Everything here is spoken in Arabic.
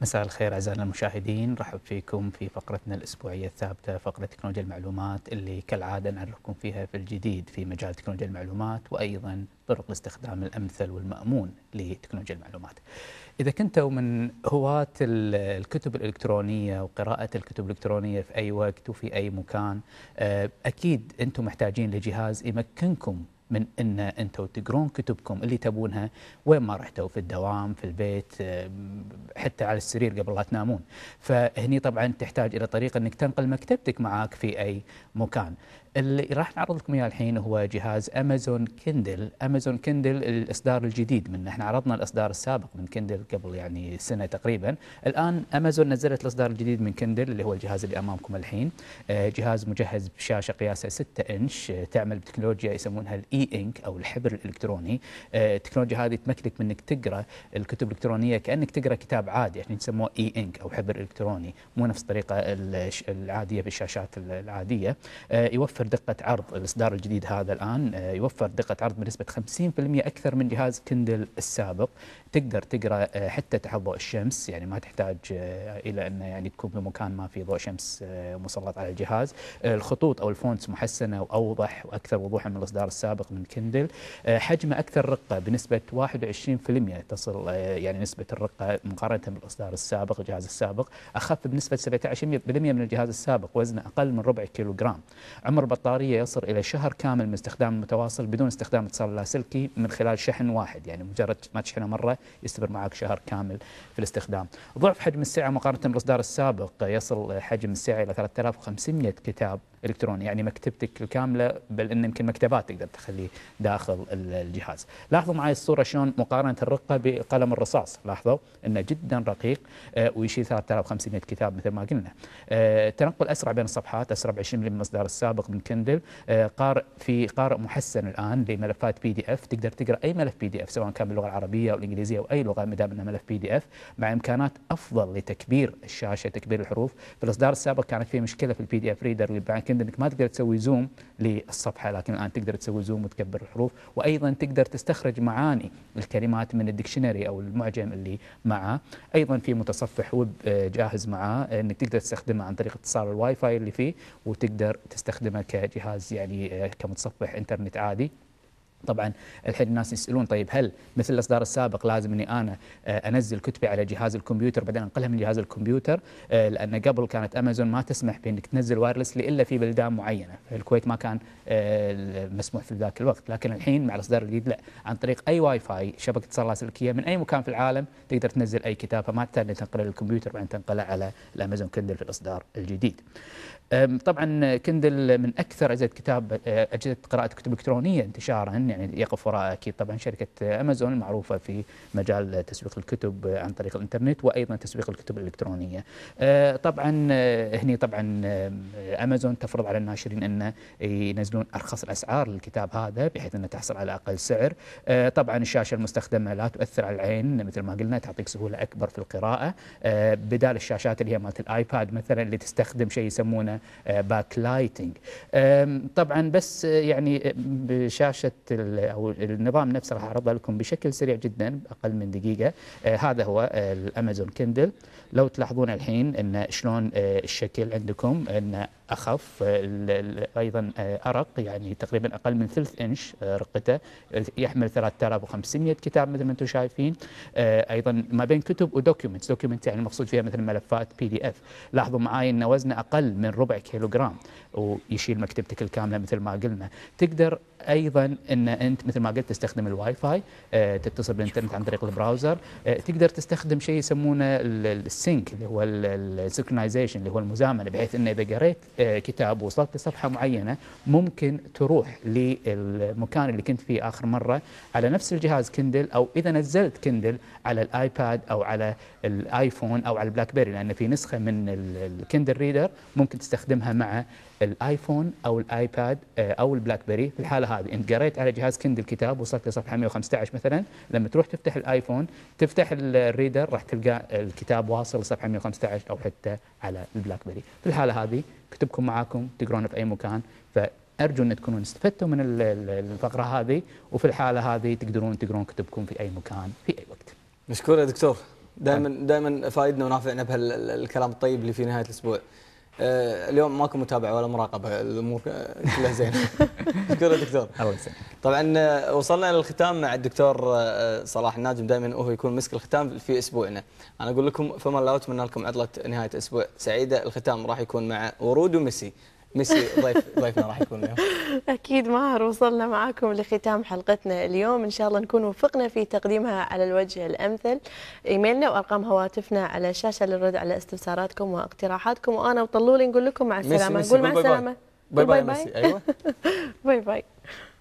مساء الخير اعزائنا المشاهدين، رحب فيكم في فقرتنا الاسبوعيه الثابته فقره تكنولوجيا المعلومات اللي كالعاده نعرفكم فيها في الجديد في مجال تكنولوجيا المعلومات وايضا طرق الاستخدام الامثل والمامون لتكنولوجيا المعلومات. اذا كنتوا من هواة الكتب الالكترونيه وقراءه الكتب الالكترونيه في اي وقت وفي اي مكان آه، اكيد انتم محتاجين لجهاز يمكنكم من ان انتم تقرون كتبكم اللي تبونها وين ما رحتوا في الدوام في البيت آه، حتى على السرير قبل لا تنامون فهني طبعا تحتاج الى طريقه انك تنقل مكتبتك معك في اي مكان اللي راح نعرض لكم اياه الحين هو جهاز امازون كندل، امازون كندل الاصدار الجديد منه، احنا عرضنا الاصدار السابق من كندل قبل يعني سنه تقريبا، الان امازون نزلت الاصدار الجديد من كندل اللي هو الجهاز اللي امامكم الحين، آه، جهاز مجهز بشاشه قياسها 6 انش، آه، تعمل بتكنولوجيا يسمونها الاي انك او الحبر الالكتروني، آه، التكنولوجيا هذه تمكنك من انك تقرا الكتب الالكترونيه كانك تقرا كتاب عادي، يعني يسموه اي انك او حبر الكتروني، مو نفس الطريقه العاديه بالشاشات العاديه، يوفر دقة عرض الإصدار الجديد هذا الآن آه، يوفر دقة عرض بنسبة 50% أكثر من جهاز كندل السابق تقدر تقرأ آه، حتى تحت ضوء الشمس يعني ما تحتاج آه، إلى أن يعني تكون في مكان ما في ضوء شمس مسلط على الجهاز الخطوط أو الفونتس محسنة وأوضح وأكثر وضوحا من الإصدار السابق من كندل حجمه أكثر رقة بنسبة 21% تصل يعني نسبة الرقة مقارنة بالإصدار السابق الجهاز السابق أخف بنسبة 17% من الجهاز السابق وزنه أقل من ربع كيلوغرام عمر البطارية يصل إلى شهر كامل من استخدام المتواصل بدون استخدام اتصال لاسلكي من خلال شحن واحد يعني مجرد ما تشحنه مرة يستمر معك شهر كامل في الاستخدام ضعف حجم السعة مقارنة بالإصدار السابق يصل حجم السعة إلى 3500 كتاب الكتروني يعني مكتبتك الكامله بل ان يمكن مكتبات تقدر تخليه داخل الجهاز لاحظوا معي الصوره شلون مقارنه الرقه بقلم الرصاص لاحظوا انه جدا رقيق آه، ويشيل 3500 كتاب مثل ما قلنا التنقل آه، اسرع بين الصفحات اسرع ب 20 من المصدر السابق من كندل آه، قارئ في قارئ محسن الان لملفات بي دي اف تقدر تقرا اي ملف بي دي اف سواء كان باللغه العربيه او الانجليزيه او اي لغه ما دام انه ملف بي دي اف مع امكانات افضل لتكبير الشاشه تكبير الحروف في الاصدار السابق كانت في مشكله في البي دي اف ريدر اللي بعد كندل انك ما تقدر تسوي زوم للصفحه لكن الان تقدر تسوي زوم وتكبر الحروف وايضا تقدر تستخرج معاني الكلمات من الدكشنري او المعجم اللي معه ايضا في متصفح ويب آه، جاهز معاه انك تقدر تستخدمه عن طريق اتصال الواي فاي اللي فيه وتقدر تستخدمه كجهاز يعني آه، كمتصفح انترنت عادي طبعا الحين الناس يسالون طيب هل مثل الاصدار السابق لازم اني انا آه، انزل كتبي على جهاز الكمبيوتر بعدين انقلها من جهاز الكمبيوتر آه، لان قبل كانت امازون ما تسمح بانك تنزل وايرلسلي الا في بلدان معينه الكويت ما كان آه، مسموح في ذاك الوقت لكن الحين مع الاصدار الجديد لا عن طريق اي واي فاي شبكه اتصال لاسلكيه من اي مكان في العالم تقدر تنزل اي كتاب فما تحتاج تنقله للكمبيوتر بعدين تنقله على الامازون كندل في الاصدار الجديد طبعا كندل من اكثر اجهزه كتاب اجهزه قراءه كتب الكترونيه انتشارا يعني يقف وراء أكيد طبعا شركة أمازون المعروفة في مجال تسويق الكتب عن طريق الإنترنت وأيضا تسويق الكتب الإلكترونية آه، طبعا آه، هني طبعا آه، أمازون تفرض على الناشرين أن ينزلون أرخص الأسعار للكتاب هذا بحيث أنه تحصل على أقل سعر طبعا الشاشة المستخدمة لا تؤثر على العين مثل ما قلنا تعطيك سهولة أكبر في القراءة بدال الشاشات اللي هي مالت الآيباد مثلا اللي تستخدم شيء يسمونه باك لايتنج طبعا بس يعني بشاشة او النظام نفسه راح اعرضه لكم بشكل سريع جدا باقل من دقيقه آه، هذا هو آه، الامازون كندل لو تلاحظون الحين ان شلون آه، الشكل عندكم ان اخف ايضا ارق يعني تقريبا اقل من ثلث انش رقته يحمل 3500 كتاب مثل ما انتم شايفين ايضا ما بين كتب ودوكيومنتس دوكيومنت يعني المقصود فيها مثل ملفات بي دي اف لاحظوا معي ان وزنه اقل من ربع كيلوغرام ويشيل مكتبتك الكامله مثل ما قلنا تقدر ايضا ان ان انت مثل ما قلت تستخدم الواي فاي آه، تتصل بالانترنت عن طريق البراوزر آه، تقدر تستخدم شيء يسمونه السينك اللي هو السنكرونايزيشن اللي هو المزامنه بحيث انه اذا قريت آه، كتاب ووصلت لصفحه معينه ممكن تروح للمكان اللي كنت فيه اخر مره على نفس الجهاز كندل او اذا نزلت كندل على الايباد او على الايفون او على البلاك بيري لان في نسخه من الكندل ريدر ممكن تستخدمها مع الايفون او الايباد آه، او البلاك بيري في الحاله هذه انت قريت على جهاز كند الكتاب وصلت لصفحه 115 مثلا لما تروح تفتح الايفون تفتح الريدر راح تلقى الكتاب واصل لصفحه 115 او حتى على البلاك بيري في الحاله هذه كتبكم معاكم تقرون في اي مكان فارجو ان تكونون استفدتوا من الفقره هذه وفي الحاله هذه تقدرون تقرون كتبكم في اي مكان في اي وقت. مشكور يا دكتور طيب. دائما دائما فايدنا ونافعنا بهالكلام الطيب اللي في نهايه الاسبوع. آه، اليوم ماكو متابعه ولا مراقبه الامور كلها زينه شكرا دكتور الله يسلمك طبعا آه، وصلنا للختام مع الدكتور آه، صلاح الناجم دائما هو يكون مسك الختام في اسبوعنا انا اقول لكم فما لا اتمنى لكم عطله نهايه اسبوع سعيده الختام راح يكون مع ورود وميسي ميسي ضيف ضيفنا راح يكون اليوم ماهر وصلنا معكم لختام حلقتنا اليوم إن شاء الله نكون وفقنا في تقديمها على الوجه الأمثل إيميلنا وأرقام هواتفنا على الشاشة للرد على استفساراتكم واقتراحاتكم وأنا وطلولي نقول لكم مع السلامة نقول مع السلامة باي باي, باي, باي, أيوة. باي, باي, باي, باي, باي, باي